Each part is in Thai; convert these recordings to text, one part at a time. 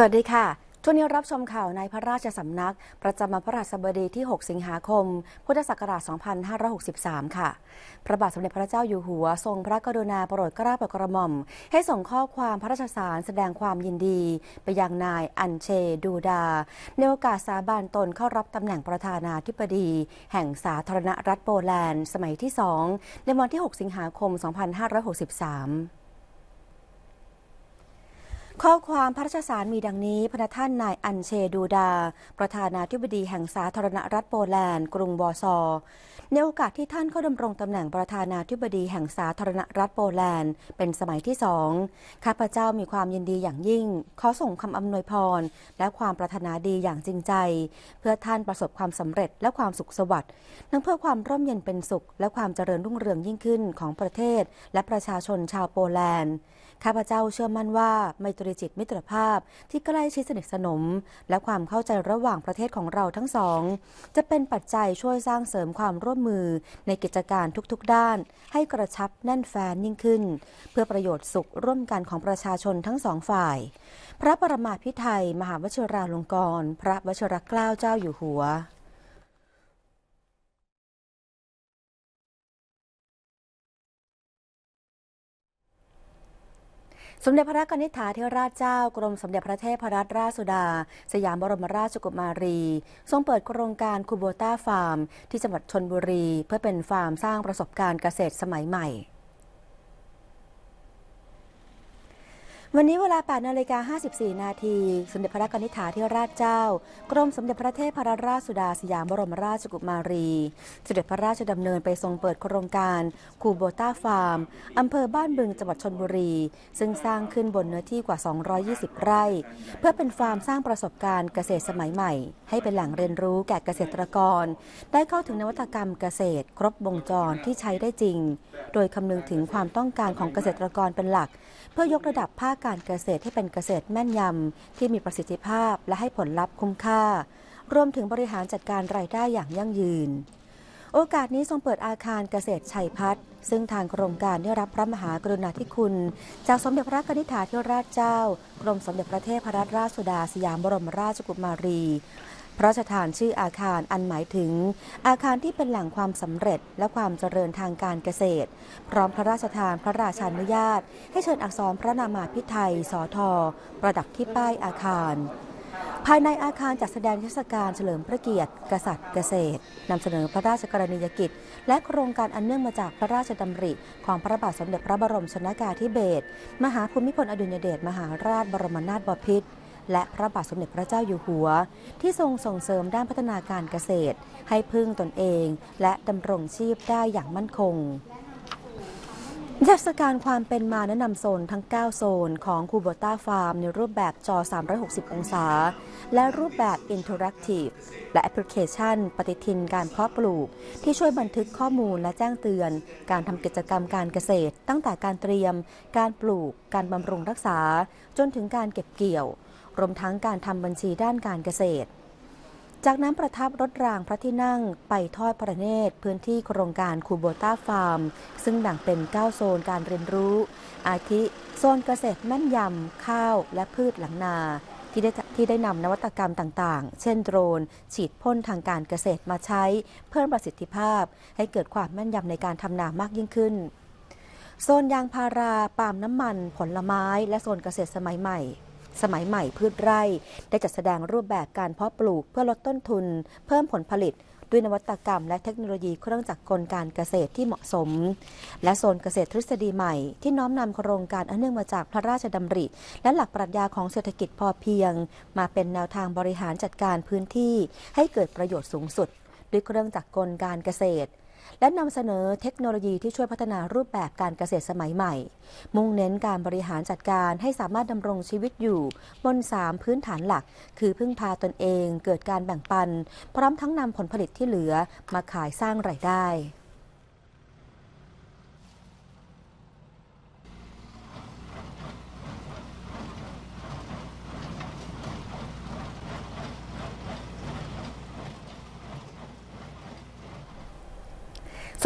สวัสดีค่ะช่วงนี้รับชมข่าวในพระราชสำนักประจำวันพระราชบดีที่ 6 สิงหาคม พุทธศักราช 2563 ค่ะ พระบาทสมเด็จพระเจ้าอยู่หัวทรงพระกรุณาโปรดเกล้าโปรดกระหม่อม ให้ส่งข้อความพระราชสารแสดงความยินดี ไปยังนายอัญเชดูดา ในโอกาสสาบานตนเข้ารับตำแหน่งประธานาธิบดี แห่งสาธารณรัฐโปแลนด์สมัยที่2ในวันที่ 6 สิงหาคม 2563ข้อความพระราชสารมีดังนี้ พระท่านนายอันเชดูดา ประธานาธิบดีแห่งสาธารณรัฐโปแลนด์กรุงบอซอ ในโอกาสที่ท่านเข้าดำรงตำแหน่งประธานาธิบดีแห่งสาธารณรัฐโปแลนด์เป็นสมัยที่สองข้าพเจ้ามีความยินดีอย่างยิ่ง ขอส่งคำอำนวยพร และความปรารถนาดีอย่างจริงใจ เพื่อท่านประสบความสำเร็จและความสุขสวัสดิ์ทั้งเพื่อความร่มเย็นเป็นสุขและความเจริญรุ่งเรืองยิ่งขึ้นของประเทศ และประชาชนชาวโปแลนด์ข้าพเจ้าเชื่อมั่นว่าไมตรีจิตมิตรภาพที่ใกล้ชิดสนิทสนม และความเข้าใจระหว่างประเทศของเราทั้งสอง จะเป็นปัจจัยช่วยสร้างเสริมความร่วมมือในกิจการทุกๆด้าน ให้กระชับแน่นแฟนยิ่งขึ้น เพื่อประโยชน์สุขร่วมกันของประชาชนทั้งสองฝ่าย พระประมาพิไทยมหาวชิราลงกรณ์พระวชิรเกล้าเจ้าอยู่หัวสมเด็จพระกนิษฐาเทวราชเจ้ากรมสมเด็จพระเทพรัตนราชสุดาสยามบรมราชกุมารี ทรงเปิดโครงการคูโบต้าฟาร์มที่จังหวัดชนบุรี เพื่อเป็นฟาร์มสร้างประสบการณ์เกษตรสมัยใหม่วันนี้เวลา 8นาฬิกา54นาที สมเด็จพระนิธิาธิราชเจ้า กรมสมเด็จพระเทพรราชสุดาสยามบรมราชกุมารี สมเด็จพระราชดำเนินไปทรงเปิดโครงการ คูโบต้าฟาร์ม อำเภอบ้านบึง จังหวัดชนบุรี ซึ่งสร้างขึ้นบนเนื้อที่กว่า 220 ไร่ เพื่อเป็นฟาร์มสร้างประสบการณ์เกษตรสมัยใหม่ ให้เป็นแหล่งเรียนรู้แก่เกษตรกร ได้เข้าถึงนวัตกรรมเกษตร ครบวงจรที่ใช้ได้จริง โดยคำนึงถึงความต้องการของเกษตรกรเป็นหลักพื่อยกระดับภาคการเกษตรให้เป็นเกษตรแม่นยำที่มีประสิทธิภาพและให้ผลลัพธ์คุ้มค่า รวมถึงบริหารจัดการรายได้อย่างยั่งยืน โอกาสนี้ทรงเปิดอาคารเกษตรชัยพัฒน์ซึ่งทางโครงการได้รับพระมหากรุณาธิคุณจากสมเด็จพระนิธิาธิราชเจ้ากรมสมเด็จพระเทพรัตนราชสุดาสยามบรมราชกุมารีพระราชทานชื่ออาคารอันหมายถึง อาคารที่เป็นแหล่งความสำเร็จและความเจริญทางการเกษตร พร้อมพระราชทานพระราชานุญาต ให้เชิญอักษรพระนามาพิไทยสอทอประดับที่ป้ายอาคาร ภายในอาคารจัดแสดงเทศกาลเฉลิมพระเกียรติ กษัตริย์เกษตรนำเสนอพระราชกรณียกิจ และโครงการอันเนื่องมาจากพระราชดำริของพระบาทสมเด็จพระบรมชนากาธิเบศรมหาภูมิพลอดุลยเดชมหาราชบรมนาถบพิตรและพระบาทสมเด็จพระเจ้าอยู่หัว ที่ทรงส่งเสริมด้านพัฒนาการเกษตร ให้พึ่งตนเอง และดำรงชีพได้อย่างมั่นคงเทศกาลความเป็นมาแนะนำโซนทั้ง 9 โซน ของคูโบต้าฟาร์มในรูปแบบจอ 360 องศา และรูปแบบอินเทอร์แอคทีฟและแอปพลิเคชันปฏิทินการเพาะปลูกที่ช่วยบันทึกข้อมูลและแจ้งเตือน การทำกิจกรรมการเกษตร ตั้งแต่การเตรียม การปลูกการบำรุงรักษาจนถึงการเก็บเกี่ยวรวมทั้งการทำบัญชีด้านการเกษตร จากนั้นประทับรถรางพระที่นั่งไปทอดพระเนตรพื้นที่โครงการคูโบต้าฟาร์ม ซึ่งแบ่งเป็น 9 โซนการเรียนรู้ อาทิโซนเกษตรแม่นยำข้าวและพืชหลังนาที่ได้ที่ได้นำนวัตกรรมต่างๆ เช่นโดรน ฉีดพ่นทางการเกษตรมาใช้ เพิ่มประสิทธิภาพให้เกิดความแม่นยำในการทำนามากยิ่งขึ้น โซนยางพาราปาล์มน้ำมันผลไม้และโซนเกษตรสมัยใหม่สมัยใหม่พืชไร่ได้จัดแสดงรูปแบบการเพาะปลูกเพื่อลดต้นทุนเพิ่มผลผลิตด้วยนวัตกรรมและเทคโนโลยีเครื่องจักรกลการเกษตรที่เหมาะสม และโซนเกษตรทฤษฎีใหม่ที่น้อมนำโครงการอันเนื่องมาจากพระราชดำริ และหลักปรัชญาของเศรษฐกิจพอเพียง มาเป็นแนวทางบริหารจัดการพื้นที่ให้เกิดประโยชน์สูงสุดด้วยเครื่องจักรกลการเกษตรและนำเสนอเทคโนโลยีที่ช่วยพัฒนารูปแบบการเกษตรสมัยใหม่ มุ่งเน้นการบริหารจัดการให้สามารถดำรงชีวิตอยู่บน 3 พื้นฐานหลัก คือพึ่งพาตนเอง เกิดการแบ่งปันพร้อมทั้งนำผลผลิตที่เหลือมาขายสร้างไรายได้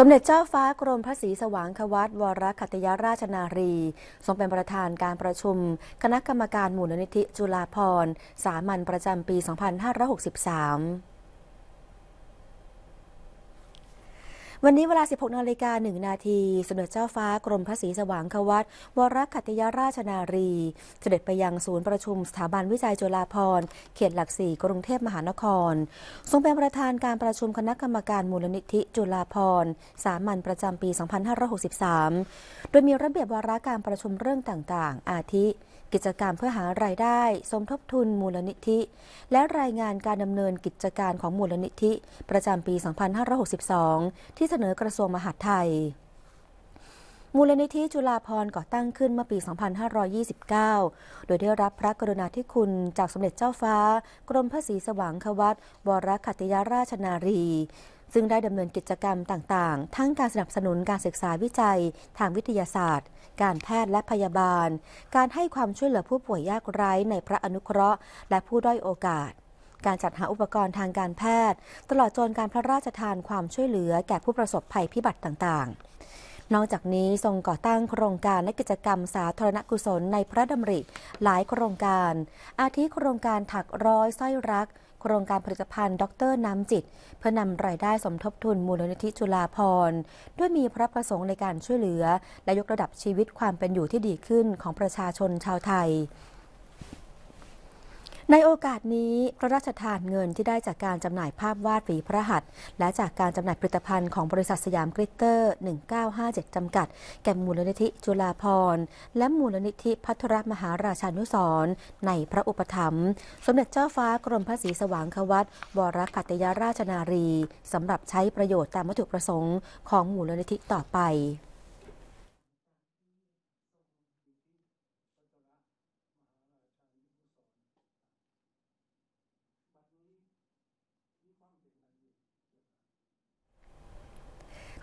มเด็จเจ้าฟ้ากรมพระศรีสว่างควัตวรคัตยาราชนารีทรงเป็นประธานการประชุม คณะกรรมการหมู่นิธิจุฬาภรณ์ สามัญประจำปี 2563วันนี้เวลา 16นาฬิกา1นาทีสมเด็จเจ้าฟ้ากรมพระศรีสว่างควัตวรคัตยาราชนารี เสด็จไปยังศูนย์ประชุมสถาบันวิจัยจุฬาภรณ์เขตหลักสี่กรุงเทพมหานคร ทรงเป็นประธานการประชุมคณะกรรมการมูลนิธิจุฬาภรณ์ สามัญประจำปี 2563 โดยมีระเบียบวาระการประชุมเรื่องต่าง ๆ อาทิกิจการเพื่อหารายได้ สมทบทุนมูลนิธิ และรายงานการดำเนินกิจการของมูลนิธิ ประจำปี 2562 ที่เสนอกระทรวงมหาดไทย มูลนิธิจุฬาพรก่อตั้งขึ้นเมื่อปี 2529 โดยได้รับพระกรุณาธิคุณจากสมเด็จเจ้าฟ้า กรมพระศรีสว่างควัตวรคัติยาราชนารีซึ่งได้ดำเนินกิจกรรมต่างๆ ทั้งการสนับสนุนการศึกษาวิจัยทางวิทยาศาสตร์ การแพทย์และพยาบาล การให้ความช่วยเหลือผู้ป่วยยากไร้ในพระอนุเคราะห์ และผู้ด้อยโอกาส การจัดหาอุปกรณ์ทางการแพทย์ ตลอดจนการพระราชทานความช่วยเหลือแก่ผู้ประสบภัยพิบัติต่างๆ นอกจากนี้ทรงก่อตั้งโครงการและกิจกรรมสาธารณกุศลในพระดำริ หลายโครงการ อาทิโครงการถักร้อยสร้อยรักโครงการผลิตภัณฑ์ด็ออกเตร์น้ำจิต เพื่อนำรายได้สมทบทุนมูลนิธิจุฬาภรด้วยมีพระประสงค์ในการช่วยเหลือ และยกระดับชีวิตความเป็นอยู่ที่ดีขึ้นของประชาชนชาวไทยในโอกาสนี้พระราชทานเงินที่ได้จากการจำหน่ายภาพวาดฝีพระหัต์และจากการจำหน่ายผลิตภัณฑ์ของบริษัทสยามกริตเตอร์ 1957 จำกัด แก่มูลนิธิจุฬาพรและมูลนิธิพัทรมหาราชานุสรในพระอุปถัมภ์สมเด็จเจ้าฟ้ากรมพระศรีสว่างควัตวรกัตยาราชนารีสำหรับใช้ประโยชน์ตามวัตถุประสงค์ของมูลนิธิต่อไป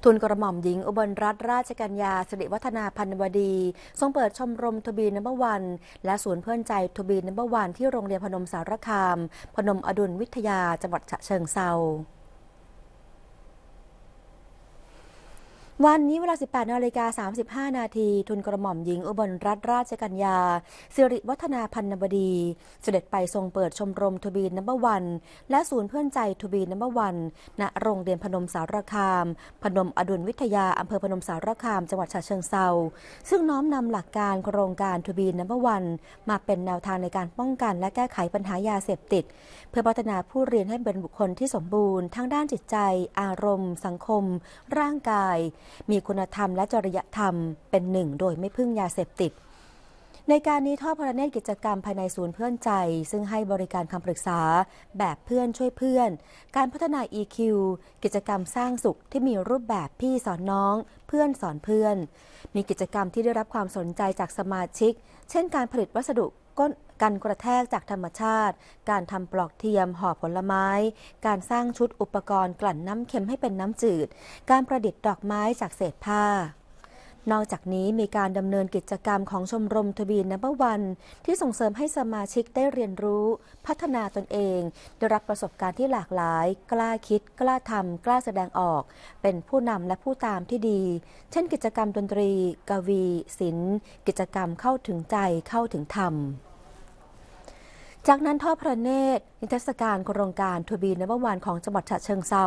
ทุนกระหม่อมหญิงอุบลรัตนราชกัญญาสิริวัฒนาพันวดี ทรงเปิดชมรมทบีนัมเบอร์วัน และศูนย์เพื่อนใจทบีนัมเบอร์วันที่โรงเรียนพนมสารคาม พนมอดุลวิทยาจังหวัดฉะเชิงเซาวันนี้เวลา 18นาฬิกา35 นาที ทุนกระหม่อมหญิง อุบลรัตนราชกัญญา สิริวัฒนาพันนบดี เสด็จไปทรงเปิดชมรมทบีนนัมเบอร์วันและศูนย์เพื่อนใจทบีนนัมเบอร์วันณโรงเรียนพนมสารคาม พนมอดุลวิทยา อำเภอพนมสารคามจังหวัดฉะเชิงเซาซึ่งน้อมนำหลักการโครงการทบีนัมเบอร์วันมาเป็นแนวทางในการป้องกัน และแก้ไขปัญหายาเสพติด เพื่อพัฒนาผู้เรียนให้เป็นบุคคลที่สมบูรณ์ทั้งด้านจิตใจ อารมณ์ สังคม ร่างกายมีคุณธรรมและจริยธรรมเป็นหนึ่ง โดยไม่พึ่งยาเสพติดในการนี้ทอดพระเนตรกิจกรรมภายในศูนย์เพื่อนใจ ซึ่งให้บริการคำปรึกษา แบบเพื่อนช่วยเพื่อน การพัฒนา EQ กิจกรรมสร้างสุขที่มีรูปแบบพี่สอนน้อง เพื่อนสอนเพื่อน มีกิจกรรมที่ได้รับความสนใจจากสมาชิก เช่นการผลิตวัสดุก้นกันกระแทกจากธรรมชาติ การทำปลอกเทียมห่อผลไม้ การสร้างชุดอุปกรณ์กลั่นน้ำเค็มให้เป็นน้ำจืด การประดิษฐ์ดอกไม้จากเศษผ้า นอกจากนี้มีการดำเนินกิจกรรมของชมรมทวีนนับวันที่ส่งเสริมให้สมาชิกได้เรียนรู้ พัฒนาตนเอง ได้รับประสบการณ์ที่หลากหลาย กล้าคิด กล้าทำกล้าแสดงออก เป็นผู้นำและผู้ตามที่ดี เช่นกิจกรรมดนตรี กวี ศิลป์ กิจกรรมเข้าถึงใจเข้าถึงธรรมจากนั้นทอดพระเนตรนิทรรศการโครงการทบีนนวานของจังหวัดฉะเชิงเซา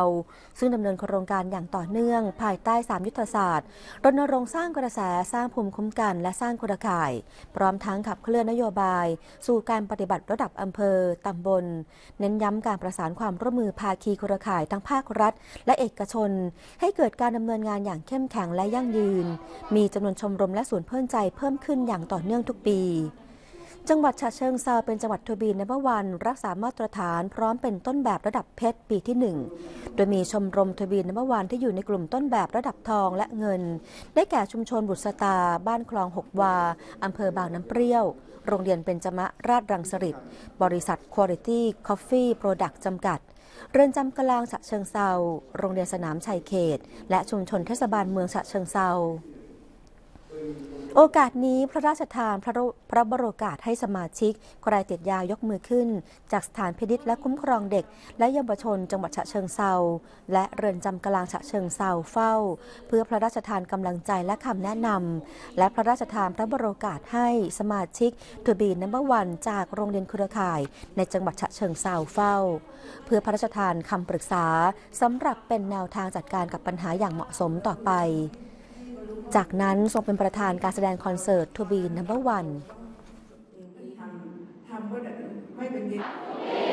ซึ่งดำเนินโครงการอย่างต่อเนื่อง ภายใต้ 3 ยุทธศาสตร์ รณรงค์สร้างกระแส สร้างภูมิคุ้มกันและสร้างคนข่าย พร้อมทั้งขับเคลื่อนนโยบาย สู่การปฏิบัติระดับอำเภอตำบล เน้นย้ำการประสานความร่วมมือภาคีคนข่ายทั้งภาครัฐ และเอกชน ให้เกิดการดำเนินงานอย่างเข้มแข็งและยั่งยืน มีจำนวนชมรมและศูนย์เพื่อนใจเพิ่มขึ้นอย่างต่อเนื่องทุกปีจังหวัดฉะเชิงเซาเป็นจังหวัดทบีนใมเมอ่อวันรักษามาตรฐาน พร้อมเป็นต้นแบบระดับเพชร ปีที่ 1 โดยมีชมรมทบีนใมเมอ่อวันที่อยู่ในกลุ่มต้นแบบระดับทองและเงิน ได้แก่ชุมชนบุษตา บ้านคลองหกวา อำเภอบางน้ำเปรี้ยว โรงเรียนเป็นจมะราชรังสฤษิ์บริษัท Quality Coffee Product จำกัด เรือนจำกลางฉะเชิงเซาโรงเรียนสนามชัยเขต และชุมชนเทศบาลเมืองฉะเชิงเซาโอกาสนี้พระราชทานพระพระบรโอกาสให้สมาชิกใครติดยายกมือขึ้น จากสถานพินิษและคุ้มครองเด็ก และเยาวชนจังหวัดฉะเชิงเซาและเรือนจำกลางฉะเชิงเซาเฝ้า เพื่อพระราชทานกำลังใจและคำแนะนำและพระราชทานพระบรโอกาสให้สมาชิกทูบีนัมเบอร์วันจากโรงเรียนคครข่ายในจังหวัดฉะเชิงเซาเฝ้า เพื่อพระราชทานคำปรึกษาสำหรับเป็นแนวทางจัดการกับปัญหาอย่างเหมาะสมต่อไปจากนั้นทรงเป็นประธานการแสดงคอนเสิร์ตทูบีนัมเบอร์วัน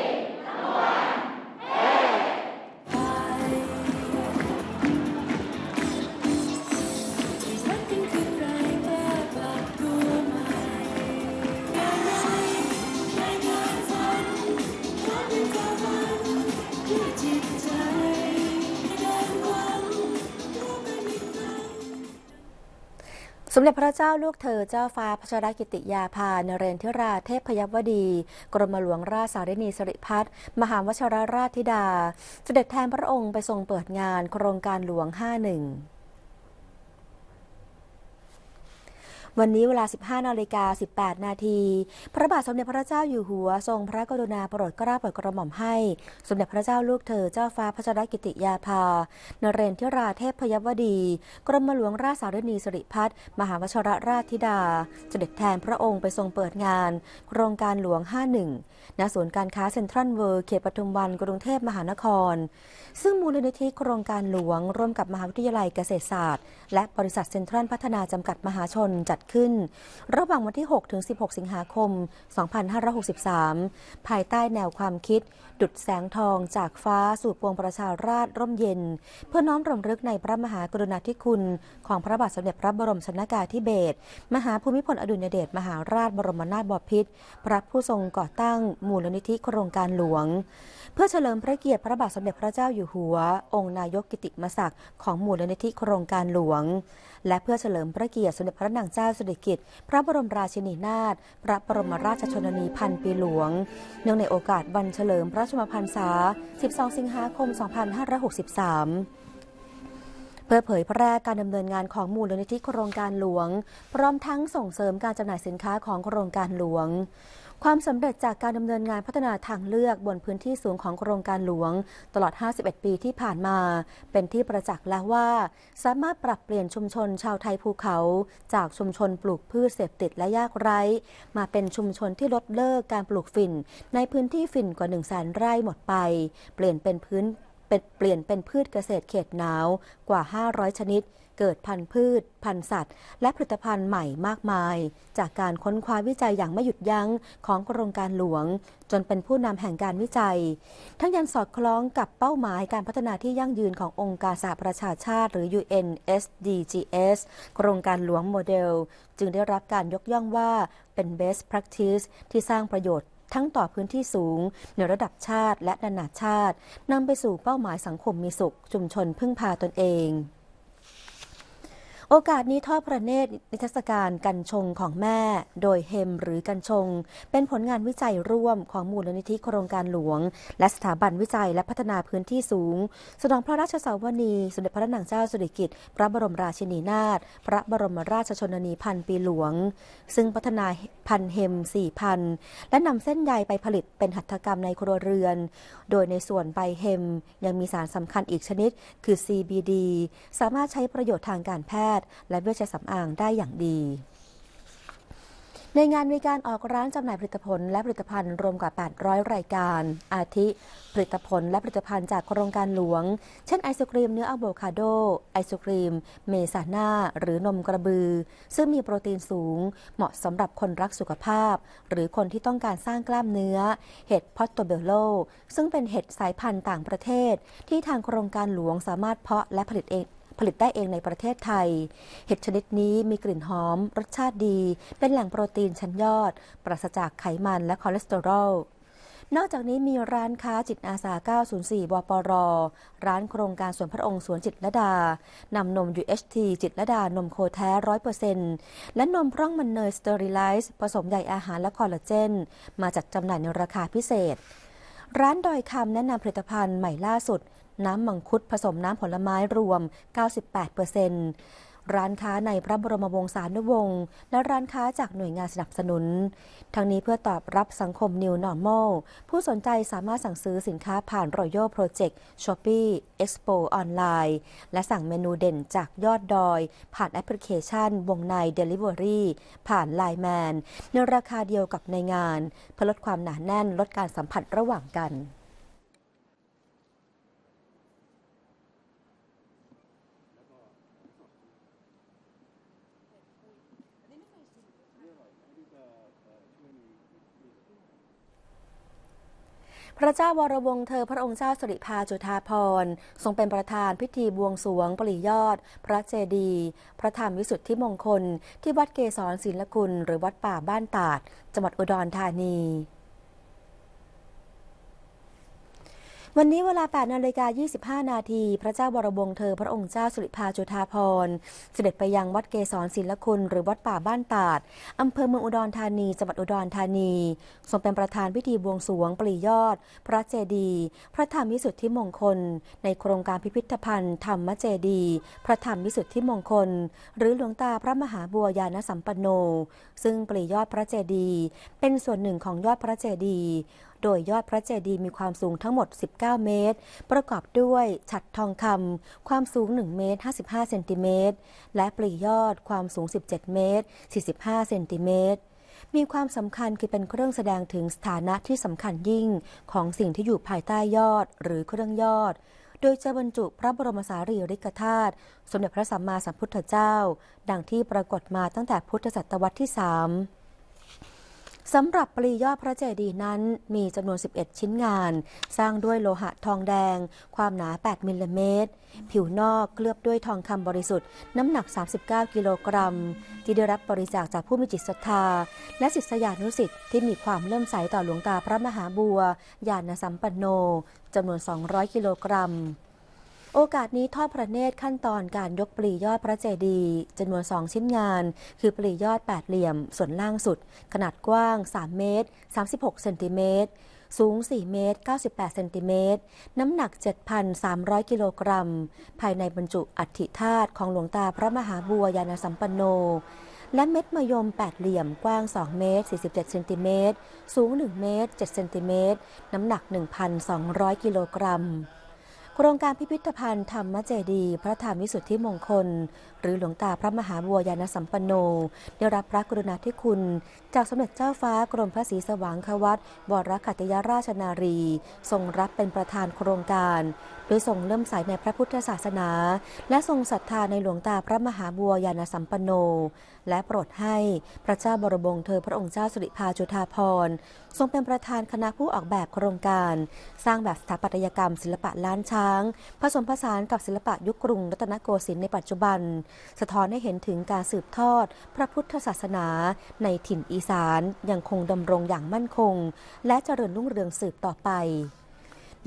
สมเด็จพระเจ้าลูกเธอเจ้าฟ้าพระชรกิติยาภาน เรนทิราเทพพยวดี กรมหลวงราชสารินีสริพัฒน์มหาวชรราชธิดา เสด็จแทนพระองค์ไปทรงเปิดงานโครงการหลวง 51วันนี้เวลา 15นาฬิกา 18 นาที พระบาทสมเด็จพระเจ้าอยู่หัวทรงพระกรุณาโปรดเกล้าโปรดกระหม่อมให้สมเด็จพระเจ้าลูกเธอเจ้าฟ้าพระชรกิติยาภา นเรนทิราเทพพยวดี กรมหลวงราชสารณีสริพัฒน์มหาวชรราชธิดาเสด็จแทนพระองค์ไปทรงเปิดงาน โครงการหลวง 51 ณ ศูนย์การค้าเซ็นทรัลเวิร์เขตปทุมวัน กรุงเทพมหานคร ซึ่งมูลนิธิโครงการหลวงร่วมกับมหาวิทยาลัยเกษตรศาสตร์ และบริษัทเซ็นทรัลพัฒนาจำกัดมหาชนจัดขึ้น ระหว่างวันที่ 6 ถึง 16 สิงหาคม 2563 ภายใต้แนวความคิด ดุดแสงทองจากฟ้าสู่ปวงประชาราชร่มเย็น เพื่อน้อมรำลึกในพระมหากรุณาธิคุณ ของพระบาทสมเด็จพระบรมชนากาธิเบศรมหาภูมิพลอดุลยเดชมหาราชบรมนาถบพิตรพระผู้ทรงก่อตั้ง มูลนิธิโครงการหลวงเพื่อเฉลิมพระเกียรติพระบาทสมเด็จพระเจ้าอยู่หัว องค์นายกกิติมศักดิ์ของมูลนิธิโครงการหลวง และเพื่อเฉลิมพระเกียรติสมเด็จพระนางเจ้าสุริกิติ์พระบรมราชินีนาถพระบรมราชชนนีพันปีหลวง เนื่องในโอกาสวันเฉลิมพระชมพรรษา 12 สิงหาคม 2563 เพื่อเผยแพร่การดำเนินงานของมูลนิธิโครงการหลวง พร้อมทั้งส่งเสริมการจำหน่ายสินค้าของโครงการหลวงความสำเร็จจากการดำเนินงานพัฒนาทางเลือกบนพื้นที่สูงของโครงการหลวง ตลอด 51 ปีที่ผ่านมา เป็นที่ประจักษ์แล้วว่า สามารถปรับเปลี่ยนชุมชนชาวไทยภูเขา จากชุมชนปลูกพืชเสพติดและยากไร้ มาเป็นชุมชนที่ลดเลิกการปลูกฝิ่น ในพื้นที่ฝิ่นกว่า1นึ่งแสนไร่หมดไป เปลี่ยนเป็นพื้นเป็นเปลี่ยนเป็นพืชเกษตรเขตหนาวกว่า 500 ชนิด เกิดพันธุ์พืช พันธุ์สัตว์ และผลิตภัณฑ์ใหม่มากมาย จากการค้นคว้าวิจัยอย่างไม่หยุดยั้งของโครงการหลวง จนเป็นผู้นำแห่งการวิจัย ทั้งยังสอดคล้องกับเป้าหมายการพัฒนาที่ยั่งยืนขององค์การสหประชาชาติหรือ UN SDGs โครงการหลวงโมเดล จึงได้รับการยกย่องว่าเป็น best practice ที่สร้างประโยชน์ทั้งต่อพื้นที่สูงในระดับชาติและนานาชาติ นำไปสู่เป้าหมายสังคมมีสุขชุมชนพึ่งพาตนเองโอกาสนี้ทอดพระเนตรนิทรรศการกันชงของแม่ โดยเฮมหรือกันชง เป็นผลงานวิจัยร่วมของมูลนิธิโครงการหลวง และสถาบันวิจัย และพัฒนาพื้นที่สูง สนองพระราชสาวนี สมเด็จพระนางเจ้าสุริกิติ์พระบรมราชินีนาถ พระบรมราชชนนีพันปีหลวง ซึ่งพัฒนาพันเฮมสี่พันและนำเส้นใยไปผลิตเป็นหัตถกรรมในครัวเรือน โดยในส่วนใบเฮมยังมีสารสำคัญอีกชนิด คือ CBD สามารถใช้ประโยชน์ทางการแพทย์ทย์และเวชสำอางได้อย่างดี ในงานมีการออกร้านจำหน่ายผลิตผลและผลิตภัณฑ์ รวมกว่า 800 รายการอาทิ ผลิตผลและผลิตภัณฑ์จากโครงการหลวง เช่นไอศครีมเนื้ออะโวคาโด ไอศครีม เมซาน่าหรือนมกระบือ ซึ่งมีโปรตีนสูง เหมาะสำหรับคนรักสุขภาพ หรือคนที่ต้องการสร้างกล้ามเนื้อเห็ดพอตโตเบลโล ซึ่งเป็นเห็ดสายพันธุ์ต่างประเทศ ที่ทางโครงการหลวงสามารถเพาะและผลิตเองผลิตได้เองในประเทศไทย เห็ดชนิดนี้มีกลิ่นหอมรสชาติดี เป็นแหล่งโปรตีนชั้นยอด ปราศจากไขมันและคอเลสเตอรอล นอกจากนี้มีร้านค้าจิตอาสา 904บปรร้านโครงการสวนพระองค์สวนจิตละดา นำนม UHT จิตละดา นมโคแท้ 100%เซและนมพร่องมันเนยสเตอริไลซ์ผสมใยอาหารและคอลลาเจน มาจัดจำหน่ายในราคาพิเศษ ร้านดอยคำแนะนำผลิตภัณฑ์ใหม่ล่าสุดน้ำมังคุดผสมน้ำผลไม้รวม 98%ร้านค้าในพระบรมวงศานุวงศ์และร้านค้าจากหน่วยงานสนับสนุน ทั้งนี้เพื่อตอบรับสังคม New Normal ผู้สนใจสามารถสั่งซื้อสินค้าผ่าน Royal Project Shopee Expo ออนไลน์และสั่งเมนูเด่นจากยอดดอย ผ่านแอปพลิเคชันวงใน Delivery ผ่าน Line Man ในราคาเดียวกับในงานเพื่อลดความหนาแน่นลดการสัมผัสระหว่างกันพระเจ้าวรวงเธอพระองค์เจ้าสิริพาจุฑาพรทรงเป็นประธานพิธีบวงสวงปริยอด พระเจดี พระธรรมวิสุทธิมงคลที่วัดเกษรศิลคุณ หรือวัดป่าบ้านตาดจังหวัดอุดรธานีวันนี้เวลา8นาฬิกา 25 นาที พระเจ้าบรวงเธอ พระองค์เจ้าสุริภา จุธาพรเสด็จไปยังวัดเกศรศิลคุณหรือวัดป่าบ้านตาด อำเภอเมืองอุดรธานี จังหวัดอุดรธานี ทรงเป็นประธานพิธีบวงสรวงปรียอด พระเจดี พระธรรมวิสุทธิมงคล ในโครงการพิพิธภัณฑ์ธรรมเจดีพระธรรมวิสุทธิมงคล หรือหลวงตาพระมหาบัวญาณสัมปันโน ซึ่งปรียอดพระเจดีเป็นส่วนหนึ่งของยอดพระเจดีโดยยอดพระเจดีย์มีความสูงทั้งหมด 19 เมตร ประกอบด้วย ฉัดทองคำความสูง1เมตร55 เซนติเมตร และปลียอดความสูง 17 เมตร 45 เซนติเมตร มีความสำคัญคือเป็นเครื่องแสดงถึงสถานะที่สำคัญยิ่งของสิ่งที่อยู่ภายใต้ยอดหรือเครื่องยอด โดยจะบรรจุพระบรมสารีริกธาตุสมเด็จพระสัมมาสัมพุทธเจ้า ดังที่ปรากฏมาตั้งแต่พุทธศตวรรษที่สามสำหรับปรียอดพระเจดีย์นั้น มีจำนวน 11 ชิ้นงาน สร้างด้วยโลหะทองแดง ความหนา 8 มิลลิเมตร ผิวนอกเคลือบด้วยทองคำบริสุทธิ์น้ำหนัก 39 กิโลกรัม ที่ได้รับบริจาคจากผู้มีจิตศรัทธา และศิษยานุสิ์ที่มีความเลื่อมใสต่อหลวงตาพระมหาบัวญาณสัมปันโนจำนวน 200 กิโลกรัมโอกาสนี้ทอดพระเนตรขั้นตอนการยกปลียอดพระเจดีย์จำนวน 2 ชิ้นงานคือปลียอด 8 เหลี่ยมส่วนล่างสุด ขนาดกว้าง 3 เมตร 36 เซนติเมตร สูง 4 เมตร 98เซนติเมตรน้ำหนัก 7,300 กิโลกรัมภายในบรรจุอัฐิธาตุของหลวงตาพระมหาบัวยานสัมปันโน และเม็ดมะยม 8 เหลี่ยมกว้าง 2 เมตร 47เซนติเมตรสูง1เมตร7เซนติเมตรน้ำหนัก 1,200กิโลกรัมครงการพิพิธภัณฑ์ธรรมเจดี พระธรรมวิสุทธิมงคล หรือหลวงตาพระมหาบัวยานสัมปันโน ได้รับพระกรุณาธิคุณจากสมเด็จเจ้าฟ้ากรมพระศรีสว่างควัตบวรขัตยาราชนารีทรงรับเป็นประธานโครงการ โดยทรงเลื่อมใสในพระพุทธศาสนา และทรงศรัทธาในหลวงตาพระมหาบัวยานสัมปันโน และโปรดให้พระเจ้าบรมวงศ์เธอพระองค์เจ้าสุริพาจุธาพรทรงเป็นประธานคณะผู้ออกแบบโครงการ สร้างแบบสถาปัตยกรรมศิลปะล้านช้าง ผสมผสานกับศิลปะยุคกรุงรัตนโกสินทร์ในปัจจุบัน สะท้อนให้เห็นถึงการสืบทอดพระพุทธศาสนาในถิ่นอีีสานยังคงดำรงอย่างมั่นคง และเจริญรุ่งเรืองสืบต่อไป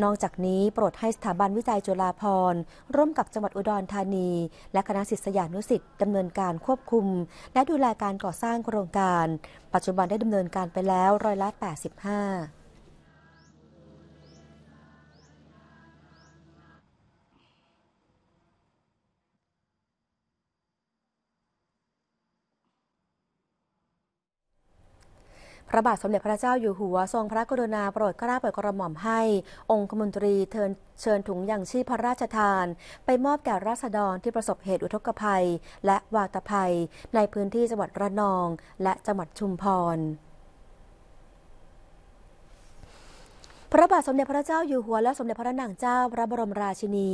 นอกจากนี้โปรดให้สถาบันวิจัยจุฬาภรณ์ ร่วมกับจังหวัดอุดรธานี และคณะศิษยานุศิษย์ดำเนินการควบคุม และดูแลการก่อสร้างโครงการ ปัจจุบันได้ดำเนินการไปแล้วร้อยละ85ระบาทสมเด็จพระเจ้าอยู่หัว ทรงพระกรุณาโปรดระล้าโปรดกระหม่อมให้ องคมนตรีเชิญถุงยังชีพพระราชทาน ไปมอบแก่ราษฎรที่ประสบเหตุอุทกภัย และวาตภัยในพื้นที่จังหวัดระนอง และจังหวัดชุมพรพระบาทสมเด็จพระเจ้าอยู่หัวและสมเด็จพระนางเจ้าพระบรมราชินี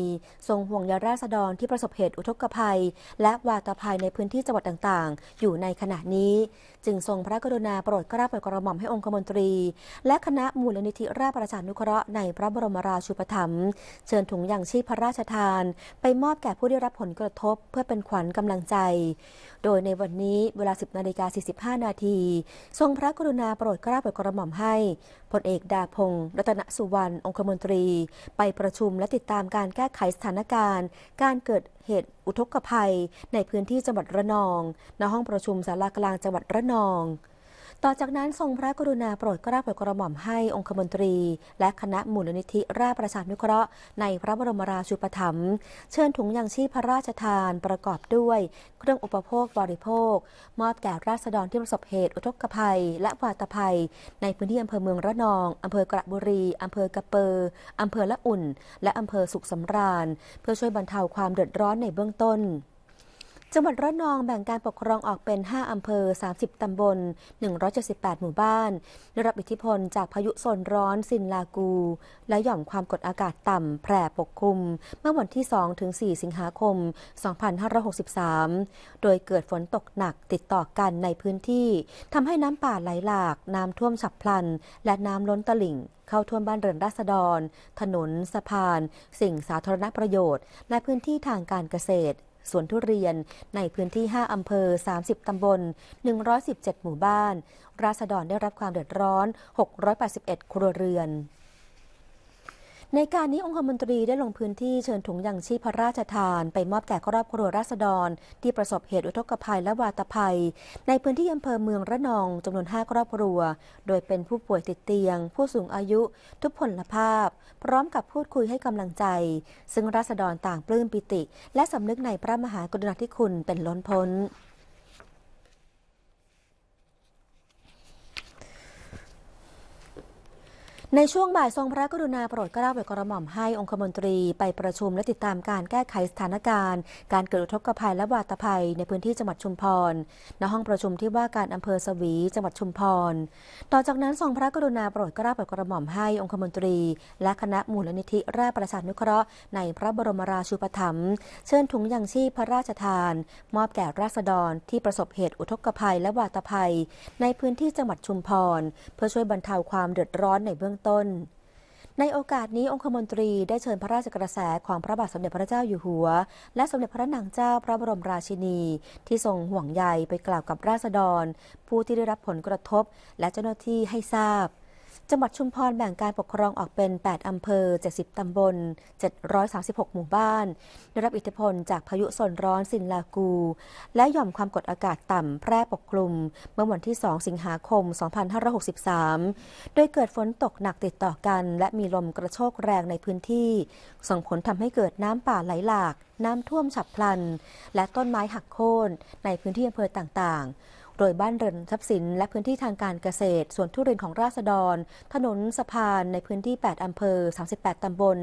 ทรงห่วงยาราษฎรที่ประสบเหตุอุทกภัย และวาตภัยในพื้นที่จังหวัดต่างๆ อยู่ในขณะนี้จึงทรงพระกรุณาโปรดกราบปรดกระหม่อมให้องคมนตรี และคณะมูลนิธิราชประชานุเคราะห์ในพระบรมราชูปถัมภ์เชิญถุงยางชีพพระราชทาน ไปมอบแก่ผู้ได้รับผลกระทบ เพื่อเป็นขวัญกำลังใจโดยในวันนี้เวลา 10นาฬิกา45นาที ทรงพระกรุณาโปรดกราบปรดกระหม่อมให้พลเอกดาพงศ์รัตนสุวรรณองคมนตรี ไปประชุมและติดตามการแก้ไขสถานการณ์ การเกิดเหตุอุทกภัยในพื้นที่จังหวัดระนอง ณ ห้องประชุมสารากลางจังหวัดระนองต่อจากนั้น ทรงพระกรุณาโปรดกราบโปรดกระหม่อมให้องคมนตรี และคณะมูลนิธิราชประชานุเคราะห์ ในพระบรมราชูปถัมภ์เชิญถุงยังชีพพระราชทานประกอบด้วย เครื่องอุปโภคบริโภค มอบแก่ราษฎรที่ประสบเหตุ อุทกภัย และวาตภัย ในพื้นที่อำเภอเมืองระนอง อำเภอกระบุรีอำเภอกระเปอร์อำเภอละอุ่น และอำเภอสุขสำราญ เพื่อช่วยบรรเทาความเดือดร้อนในเบื้องต้นจังหวัดระนองแบ่งการปกครองออกเป็น 5 อำเภอ 30 ตำบล 178 หมู่บ้าน ได้รับอิทธิพลจากพายุโซนร้อนซินลากู และหย่อมความกดอากาศต่ำแผ่ปกคลุม เมื่อวันที่2ถึง4สิงหาคม 2563 โดยเกิดฝนตกหนักติดต่อกันในพื้นที่ ทำให้น้ำป่าไหลหลาก น้ำท่วมฉับพลัน และน้ำล้นตลิ่งเข้าท่วมบ้านเรือนราษฎร ถนนสะพาน สิ่งสาธารณประโยชน์ และพื้นที่ทางการเกษตรสวนทุเรียนในพื้นที่ 5 อำเภอ 30 ตำบล 117 หมู่บ้าน ราษฎรได้รับความเดือดร้อน 681 ครัวเรือนในการนี้ องคมนตรีได้ลงพื้นที่เชิญถุงยังชีพพระราชทาน ไปมอบแก่ครอบครัวราษฎร ที่ประสบเหตุอุทกภัยและวาตภัย ในพื้นที่อำเภอเมืองระนอง จำนวน5ครอบครัว โดยเป็นผู้ป่วยติดเตียง ผู้สูงอายุ ทุพพลภาพ พร้อมกับพูดคุยให้กำลังใจ ซึ่งราษฎรต่างปลื้มปิติ และสำนึกในพระมหากรุณาธิคุณเป็นล้นพ้นในช่วงบ่ายทรงพระกรุณาโปรดเกล้าโปรดกระหม่อมให้องคมนตรีไปประชุมและติดตามการแก้ไขสถานการณ์ การเกิดอุทกภัยและวาตภัยในพื้นที่จังหวัดชุมพรณห้องประชุมที่ว่าการอำเภอสวีจังหวัดชุมพร ต่อจากนั้นทรงพระกรุณาโปรดเกล้าโปรดกระหม่อมให้องคมนตรี และคณะมูลนิธิราชประชานุเคราะห์ในพระบรมราชูปถัมภ์เชิญถุงยังชีพพระราชทาน มอบแก่ราษฎร ที่ประสบเหตุอุทกภัยและวาตภัย ในพื้นที่จังหวัดชุมพร เพื่อช่วยบรรเทาความเดือดร้อนในเบื้องต้น ในโอกาสนี้องคมนตรีได้เชิญพระราชกระแสของพระบาทสมเด็จพระเจ้าอยู่หัว และสมเด็จพระนางเจ้าพระบรมราชินี ที่ทรงห่วงใยไปกล่าวกับราษฎร ผู้ที่ได้รับผลกระทบ และเจ้าหน้าที่ให้ทราบจังหวัดชุมพรแบ่งการปกครองออกเป็น 8 อำเภอ 70 ตำบล 736 หมู่บ้าน ได้รับอิทธิพลจากพายุโซนร้อนสินลากู และหย่อมความกดอากาศต่ำแพร่ปกคลุม เมื่อวันที่ 2 สิงหาคม 2563 โดยเกิดฝนตกหนักติดต่อกันและมีลมกระโชกแรงในพื้นที่ ส่งผลทำให้เกิดน้ำป่าไหลหลาก น้ำท่วมฉับพลัน และต้นไม้หักโค่นในพื้นที่อำเภอต่างๆโดยบ้านเรือนทรัพย์สินและพื้นที่ทางการเกษตร ส่วนทุเรียนของราษฎร ถนนสะพานในพื้นที่ 8 อำเภอ 38 ตำบล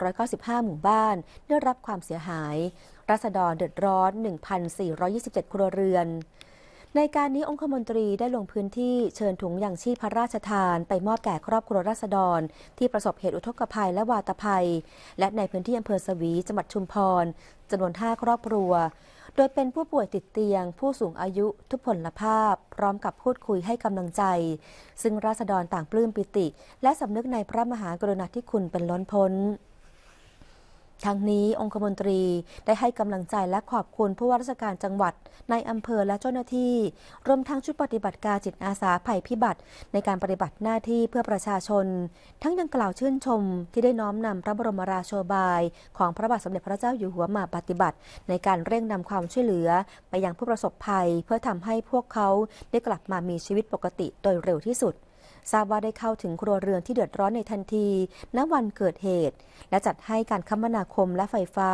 195 หมู่บ้านได้รับความเสียหาย ราษฎรเดือดร้อน 1,427 ครัวเรือน ในการนี้องคมนตรีได้ลงพื้นที่เชิญถุงยังชีพพระราชทาน ไปมอบแก่ครอบครัวราษฎร ที่ประสบเหตุอุทกภัยและวาตภัย และในพื้นที่อำเภอสวีจังหวัดชุมพรจำนวน 5 ครอบครัวโดยเป็นผู้ป่วยติดเตียง ผู้สูงอายุทุพพลภาพพร้อมกับพูดคุยให้กำลังใจ ซึ่งราษฎรต่างปลื้มปิติ และสำนึกในพระมหากรุณาธิคุณเป็นล้นพ้นทั้งนี้องคมนตรีได้ให้กำลังใจและขอบคุณผู้ว่าราชการจังหวัดในอำเภอและเจ้าหน้าที่รวมทั้งชุดปฏิบัติการจิตอาสาภัยพิบัติในการปฏิบัติหน้าที่เพื่อประชาชน ทั้งยังกล่าวชื่นชมที่ได้น้อมนำพระบรมราโชบายของพระบาทสมเด็จพระเจ้าอยู่หัวมาปฏิบัติ ในการเร่งนำความช่วยเหลือไปยังผู้ประสบภัยเพื่อทำให้พวกเขาได้กลับมามีชีวิตปกติโดยเร็วที่สุดทราบว่าได้เข้าถึงครัวเรือนที่เดือดร้อนในทันที ณ วันเกิดเหตุ และจัดให้การคมนาคมและไฟฟ้า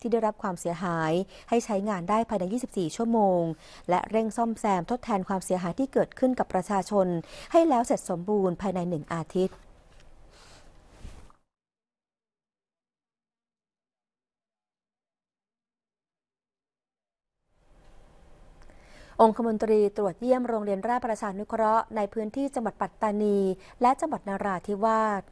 ที่ได้รับความเสียหาย ให้ใช้งานได้ภายใน 24 ชั่วโมง และเร่งซ่อมแซมทดแทนความเสียหายที่เกิดขึ้นกับประชาชน ให้แล้วเสร็จสมบูรณ์ภายใน 1 อาทิตย์องคมนตรีตรวจเยี่ยมโรงเรียน ราชประชานุเคราะห์ในพื้นที่จังหวัดปัตตานี และจังหวัดนาราธิวาส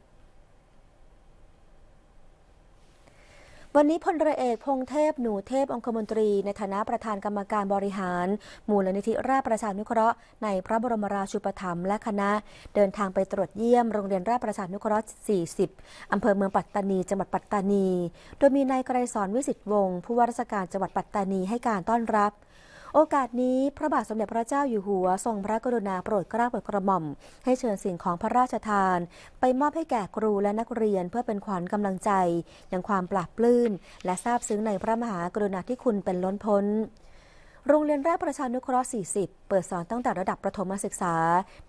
วันนี้พลเรือเอกพงเทพหนูเทพองคมนตรีในฐานะประธานกรรมการบริหารมูลนิธิราชประชานุเคราะห์ ในพระบรมราชูปถัมภ์และคณะเดินทางไปตรวจเยี่ยมโรงเรียนราชประชานุเคราะห์ 40 อำเภอเมืองปัตตานีจังหวัดปัตตานี โดยมีนายไกรสอนวิสิตวงศ์ผู้ว่าราชการจังหวัดปัตตานีให้การต้อนรับโอกาสนี้พระบาทสมเด็จพระเจ้าอยู่หัวทรงพระกรุณาโปรดเกล้าโปรดกระหม่อมให้เชิญสิ่งของพระราชทานไปมอบให้แก่ครูและนักเรียนเพื่อเป็นขวัญกำลังใจอย่างความปลาบปลื้มและซาบซึ้งในพระมหากรุณาธิคุณเป็นล้นพ้นโรงเรียนแรกประชานุเคราะห์40 เปิดสอนตั้งแต่ระดับประถมศึกษา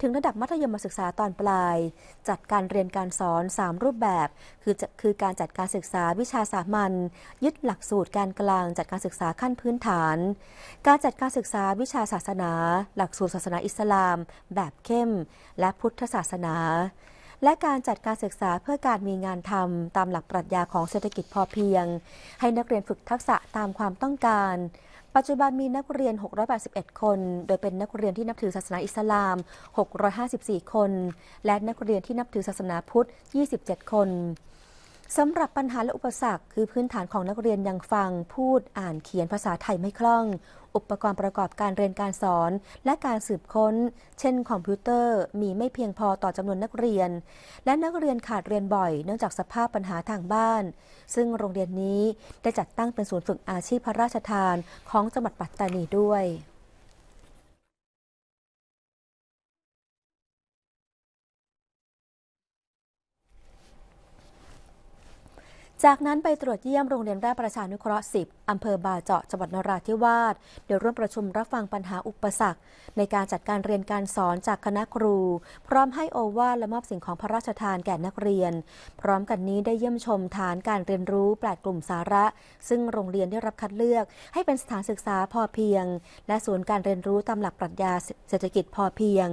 ถึงระดับมัธยมศึกษาตอนปลาย จัดการเรียนการสอน 3 รูปแบบ คือ คือการจัดการศึกษาวิชาสามัญ ยึดหลักสูตรการกลาง จัดการศึกษาขั้นพื้นฐาน การจัดการศึกษาวิชาศาสนา หลักสูตรศาสนาอิสลาม แบบเข้ม และพุทธศาสนา และการจัดการศึกษาเพื่อการมีงานทำตามหลักปรัชญาของเศรษฐกิจพอเพียง ให้นักเรียนฝึกทักษะตามความต้องการปัจจุบันมีนักเรียน 681 คน โดยเป็นนักเรียนที่นับถือศาสนาอิสลาม 654 คน และนักเรียนที่นับถือศาสนาพุทธ 27 คนสำหรับปัญหาและอุปสรรค คือพื้นฐานของนักเรียนยังฟังพูดอ่านเขียนภาษาไทยไม่คล่อง อุปกรณ์ประกอบการเรียนการสอนและการสืบค้น เช่น คอมพิวเตอร์มีไม่เพียงพอต่อจำนวนนักเรียน และนักเรียนขาดเรียนบ่อย เนื่องจากสภาพปัญหาทางบ้าน ซึ่งโรงเรียนนี้ได้จัดตั้งเป็นศูนย์ฝึกอาชีพพระราชทานของจังหวัดปัตตานีด้วยจากนั้นไปตรวจเยี่ยมโรงเรียนแรกประชานุเคราะห์10อำเภอบาเจาะจังหวัดนราธิวาสเดี๋ยวร่วมประชุมรับฟังปัญหาอุปสรรค ในการจัดการเรียนการสอนจากคณะครู พร้อมให้โอวาทและมอบสิ่งของพระราชทานแก่นักเรียน พร้อมกันนี้ได้เยี่ยมชมฐานการเรียนรู้แปลกกลุ่มสาระ ซึ่งโรงเรียนได้รับคัดเลือก ให้เป็นสถานศึกษาพอเพียง และศูนย์การเรียนรู้ตามหลักปรัชญาเศรษฐกิจพอเพียง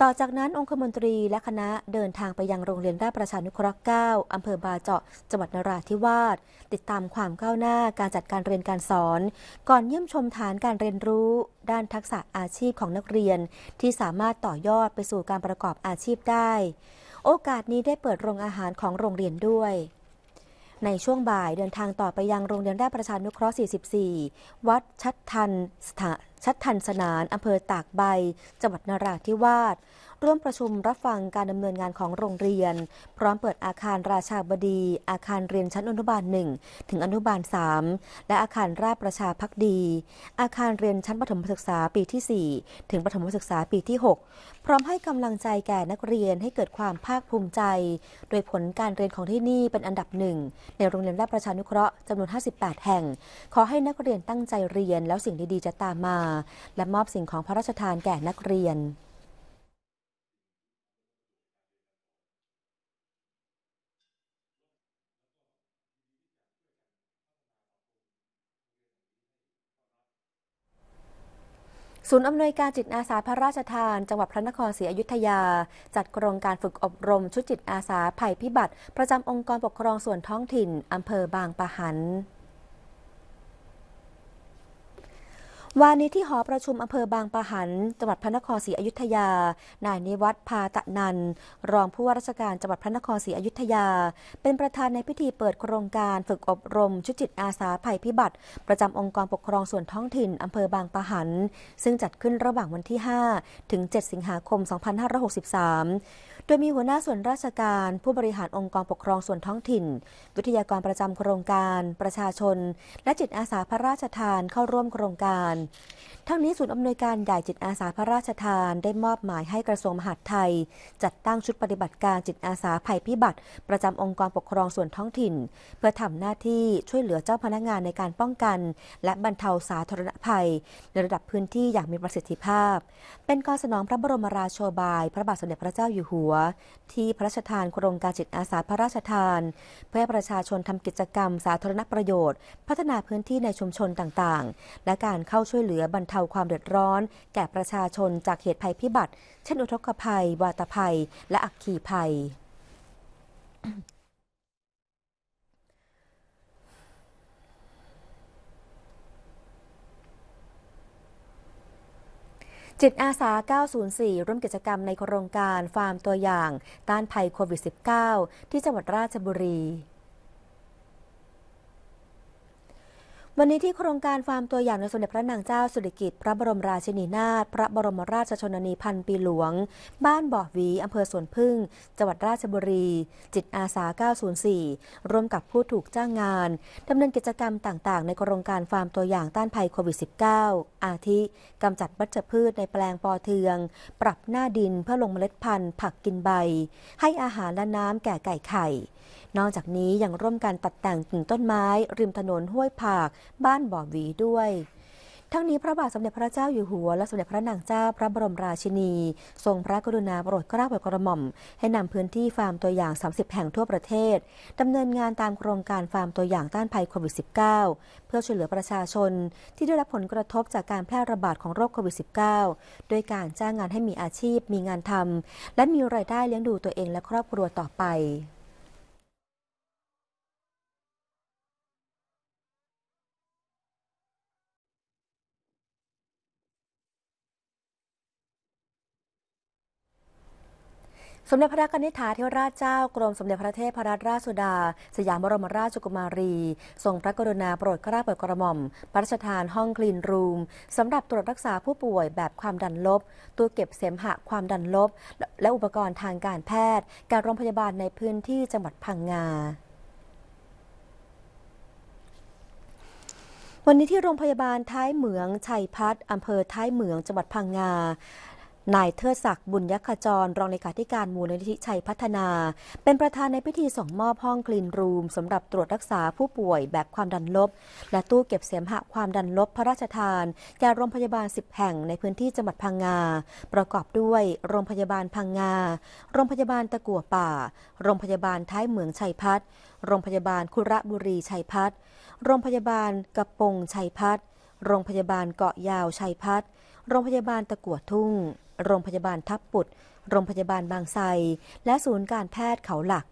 ต่อจากนั้นองคมนตรีและคณะเดินทางไปยังโรงเรียนแรกประชานุเคราะห์9อำเภอบาเจาะจังหวัดนราธิวาสติดตามความก้าวหน้าการจัดการเรียนการสอน ก่อนเยี่ยมชมฐานการเรียนรู้ด้านทักษะอาชีพของนักเรียนที่สามารถต่อยอดไปสู่การประกอบอาชีพได้ โอกาสนี้ได้เปิดโรงอาหารของโรงเรียนด้วย ในช่วงบ่ายเดินทางต่อไปยังโรงเรียนราชประชานุเคราะห์ 44 วัดชัดทันสถาชัดทันสนานอำเภอตากใบจังหวัดนราธิวาสร่วมประชุมรับฟังการดำเนินงานของโรงเรียน พร้อมเปิดอาคารราชาบดี อาคารเรียนชั้นอนุบาล1ถึงอนุบาล 3 และอาคารราชประชาพักดี อาคารเรียนชั้นปฐมศึกษาปีที่ 4 ถึงปฐมศึกษาปีที่ 6 พร้อมให้กำลังใจแก่นักเรียนให้เกิดความภาคภูมิใจ โดยผลการเรียนของที่นี่เป็นอันดับหนึ่ง ในโรงเรียนราชประชานุเคราะห์จำนวน58แห่ง ขอให้นักเรียนตั้งใจเรียนแล้วสิ่งดีๆจะตามมา และมอบสิ่งของพระราชทานแก่นักเรียนศูนย์อำนวยการจิตอาสาพระราชทาน จังหวัดพระนครศรีอยุธยา จัดโครงการฝึกอบรมชุดจิตอาสาภัยพิบัติ ประจำองค์กรปกครองส่วนท้องถิ่น อำเภอบางปะหันวานนี้ที่หอประชุมอำเภอบางปะหันจังหวัดพระนครศรีอยุธยา นายนิวัฒน์พาตะนันรองผู้ว่าราชการจังหวัดพระนครศรีอยุธยา เป็นประธานในพิธีเปิดโครงการฝึกอบรม ชุดจิตอาสาภัยพิบัติ ประจำองค์กรปกครองส่วนท้องถิ่นอำเภอบางปะหัน ซึ่งจัดขึ้นระหว่างวันที่ 5 ถึง 7 สิงหาคม 2563 โดยมีหัวหน้าส่วนราชการ ผู้บริหารองค์กรปกครองส่วนท้องถิ่น วิทยากรประจำโครงการ ประชาชน และจิตอาสาพระราชทานเข้าร่วมโครงการทั้งนี้ศูนย์อำนวยการใหญ่จิตอาสาพระราชทานได้มอบหมายให้กระทรวงมหาดไทย จัดตั้งชุดปฏิบัติการจิตอาสาภัยพิบัติประจำองค์กรปกครองส่วนท้องถิ่น เพื่อทำหน้าที่ช่วยเหลือเจ้าพนักงานในการป้องกันและบรรเทาสาธารณภัย ในระดับพื้นที่อย่างมีประสิทธิภาพ เป็นการสนองพระบรมราชโชบาย พระบาทสมเด็จพระเจ้าอยู่หัว ที่พระราชทานโครงการจิตอาสาพระราชทาน เพื่อให้ประชาชนทำกิจกรรม สาธารณประโยชน์ พัฒนาพื้นที่ในชุมชนต่างๆ และการเข้าช่วยเหลือบรรเทาความเดือดร้อน แก่ประชาชนจากเหตุภัยพิบัติเช่นอุทกภัย วาตภัยและอักขีภัย จิตอาสา904ร่วมกิจกรรมในโครงการฟาร์มตัวอย่าง ต้านภัยโควิด -19 ที่จังหวัดราชบุรีวันนี้ที่โครงการฟาร์มตัวอย่างในสมเด็จพระนางเจ้าสุริกิติ์พระบรมราชินีนาถพระบรมราชชนนีพันปีหลวง บ้านบ่อหวีอำเภอสวนพึ่ง จังหวัดราชบุรี จิตอาสา 904 ร่วมกับผู้ถูกจ้างงานดำเนินกิจกรรมต่างๆในโครงการฟาร์มตัวอย่างต้านภัยโควิด -19 อาทิกำจัดวัชพืชในแปลงปอเทืองปรับหน้าดินเพื่อลงเมล็ดพันธุ์ผักกินใบ ให้อาหารและน้ำแก่ไก่ไข่นอกจากนี้ยังร่วมกันตัดแต่งกิ่งต้นไม้ ริมถนนห้วยผากบ้านบ่อหวีด้วย ทั้งนี้พระบาทสมเด็จพระเจ้าอยู่หัวและสมเด็จพระนางเจ้าพระบรมราชินีทรงพระกรุณาโปรดเกล้าโปรดกระหม่อมให้นำพื้นที่ฟาร์มตัวอย่าง 30 แห่งทั่วประเทศดำเนินงานตามโครงการฟาร์มตัวอย่างต้านภัยโควิด -19 เพื่อช่วยเหลือประชาชนที่ได้รับผลกระทบจากการแพร่ระบาดของโรคโควิด -19 โดยการจ้างงานให้มีอาชีพ มีงานทำและมีรายได้เลี้ยงดูตัวเองและครอบครัวต่อไปสมเด็จพระนิษิาธิราชเจ้ากรมสมเด็จพระเทพรัตนราชสุดา สยามบรมราชกุมารีทรงพระกรุณาโปรดกราบเปิดกระหม่อมพระราชทานห้องคลีนรูมสำหรับตรวจรักษาผู้ป่วยแบบความดันลบตัวเก็บเสมหะความดันลบและอุปกรณ์ทางการแพทย์ การโรงพยาบาลในพื้นที่จังหวัดพังงาวันนี้ที่โรงพยาบาลท้ายเหมืองชัยพัฒน์อำเภอท้ายเหมืองจังหวัดพังงานายเทิดศักดิ์บุญยขจร รองเลขาธิการมูลนิธิชัยพัฒนา เป็นประธานในพิธีส่งมอบห้องคลีนรูมสำหรับตรวจรักษาผู้ป่วยแบบความดันลบ และตู้เก็บเสมหะความดันลบพระราชทานากโรงพยาบาล 10 แห่งในพื้นที่จังหวัดพังงา ประกอบด้วย โรงพยาบาลพังงาโรงพยาบาลตะกัวป่า โรงพยาบาลท้ายเหมืองชัยพัฒน์โรงพยาบาลคุระบุรีชัยพัฒน์โรงพยาบาลกระปงชัยพัฒน์โรงพยาบาลเกาะยาวชัยพัฒน์โรงพยาบาลตะกัวทุ่ง โรงพยาบาลทับปุดโรงพยาบาลบางไทรและศูนย์การแพทย์เขาหลัก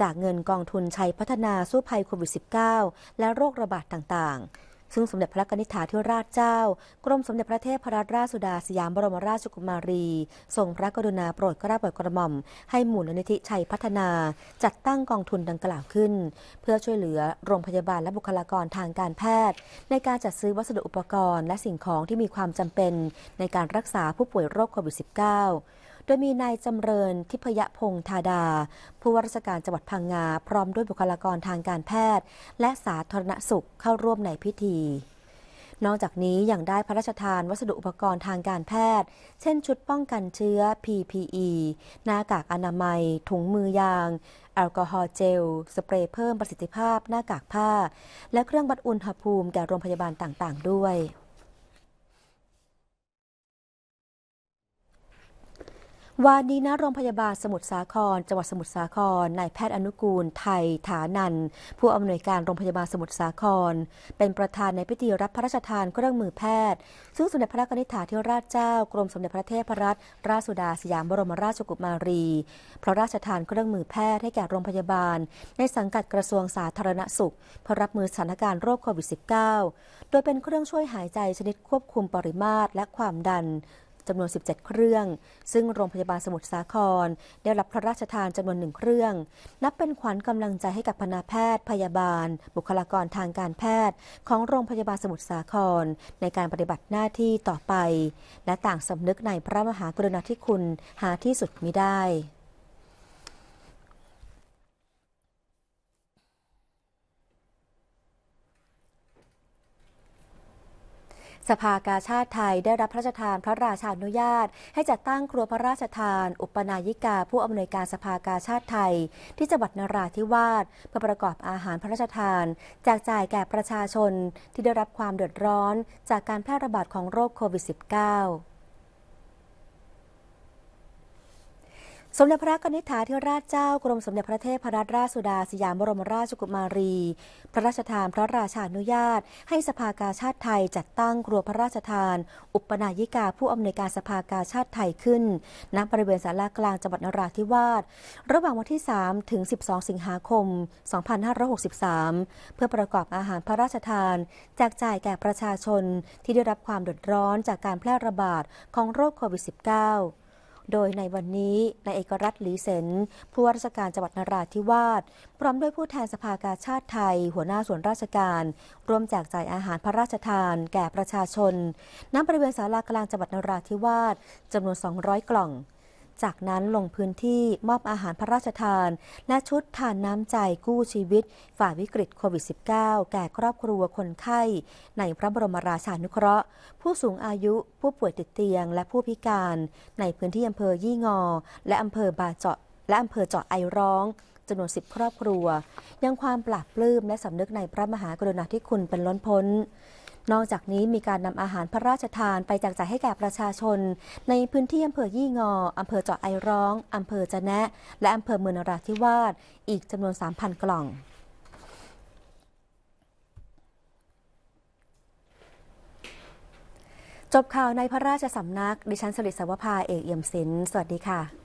จากเงินกองทุนชัยพัฒนาสู้ภัยโควิด -19 และโรคระบาดต่าง ๆซึ่งสมเด็จพระนิธิถาธิราชเจ้า กรมสมเด็จพระเทพรัตนราชสุดาสยามบรมราชกุมารี ทรงพระกรุณาโปรดกระาโปรดกระหม่อม ให้หมู่นิธิชัยพัฒนาจัดตั้งกองทุนดังกล่าวขึ้นเพื่อช่วยเหลือโรงพยาบาลและบุคลากรทางการแพทย์ ในการจัดซื้อวัสดุอุปกรณ์และสิ่งของที่มีความจำเป็นในการรักษาผู้ป่วยโรคโควิด -19 โดยมีนายจำเริญทิพยพงษ์ธาดา ผู้ว่าราชการจังหวัดพังงา พร้อมด้วยบุคลากรทางการแพทย์ และสาธารณสุขเข้าร่วมในพิธี นอกจากนี้ยังได้พระราชทานวัสดุอุปกรณ์ทางการแพทย์ เช่นชุดป้องกันเชื้อ PPE หน้ากากอนามัย ถุงมือยาง แอลกอฮอล์เจล สเปรย์เพิ่มประสิทธิภาพหน้ากากผ้า และเครื่องบัดอุณหภูมิแก่โรงพยาบาลต่าง ๆ ด้วยวันนี้นะโรงพยาบาลสมุทรสาคร จังหวัดสมุทรสาคร นายแพทย์อนุกูล ไทย ฐานันผู้อำนวยการโรงพยาบาลสมุทรสาคร เป็นประธานในพิธีรับพระราชทานเครื่องมือแพทย์ ซึ่งสมเด็จพระนิธิาธิราชเจ้า กรม สมเด็จพระเทพรัตนราชสุดาสยามบรมราชกุมารี พระราชทานเครื่องมือแพทย์ให้แก่โรงพยาบาล ในสังกัดกระทรวงสาธารณสุขเพื่อรับมือสถานการณ์โรคโควิด -19 โดยเป็นเครื่องช่วยหายใจชนิดควบคุมปริมาตรและความดันจำนวน 17 เครื่อง ซึ่ง โรงพยาบาลสมุทรสาคร ได้รับพระราชทานจำนวนหนึ่งเครื่อง นับเป็นขวัญกำลังใจให้กับพนาแพทย์ พยาบาล บุคลากรทางการแพทย์ ของโรงพยาบาลสมุทรสาครในการปฏิบัติหน้าที่ต่อไป และต่างสำนึกในพระมหากรุณาธิคุณหาที่สุดมิได้สภากาชาติไทยได้รับพระราชทานพระราชาอนุญาต ให้จัดตั้งครัวพระราชทานอุปนายิกาผู้อำนวยการสภากาชาติไทย ที่จังหวัดนราธิวาสเพื่อประกอบอาหารพระราชทานแจกจ่ายแก่ประชาชนที่ได้รับความเดือดร้อนจากการแพร่ระบาดของโรคโควิด -19 สมเด็จพระกนิษฐาธิราชเจ้ากรมสมเด็จพระเทพรัตนราชสุดาสยามบรมราชกุมารี พระราชทานพระราชานุญาต ให้สภากาชาติไทยจัดตั้งครัวพระราชทาน อุปนายิกาผู้อำนวยการสภากาชาติไทยขึ้นณบริเวณศาลากลางจังหวัดนราธิวาสระหว่างวันที่ 3 ถึง 12 สิงหาคม 2563 เพื่อประกอบอาหารพระราชทาน แจกจ่ายแก่ประชาชนที่ได้รับความเดือดร้อนจากการแพร่ระบาดของโรคโควิด -19 โดยในวันนี้นายเอกรัฐหลีเซนผู้ว่าราชการจังหวัดนราธิวาสพร้อมด้วยผู้แทนสภากาชาติไทย หัวหน้าส่วนราชการ ร่วมแจกจ่ายอาหารพระราชทานแก่ประชาชนณบริเวณศาลากลางจังหวัดนราธิวาสจำนวน 200 กล่องจากนั้นลงพื้นที่มอบอาหารพระราชทานและชุดทานน้ำใจกู้ชีวิตฝ่าวิกฤตโควิด -19 แก่ครอบครัวคนไข้ในพระบรมราชานุเคราะห์ ผู้สูงอายุผู้ป่วยติดเตียงและผู้พิการ ในพื้นที่อำเภอยี่งอ และอำเภอบาเจาะ และอำเภอเจาะไอร้องจำนวนสิบครอบครัว ยังความปราบปลื้มและสำนึกในพระมหากรุณาธิคุณเป็นล้นพ้นนอกจากนี้มีการนำอาหารพระราชทานไปแจกจ่ายให้แก่ประชาชน ในพื้นที่อำเภอยี่งออาเภอเจาะไอร้องอาเภอจะแนะ และอาเภอเมืองนราธิวาสอีกจำนวน 3,000 กล่อง จบข่าวในพระราชสำนัก ดิฉันสลิดสวภาเอกเอี่ยมศิลป์ สวัสดีค่ะ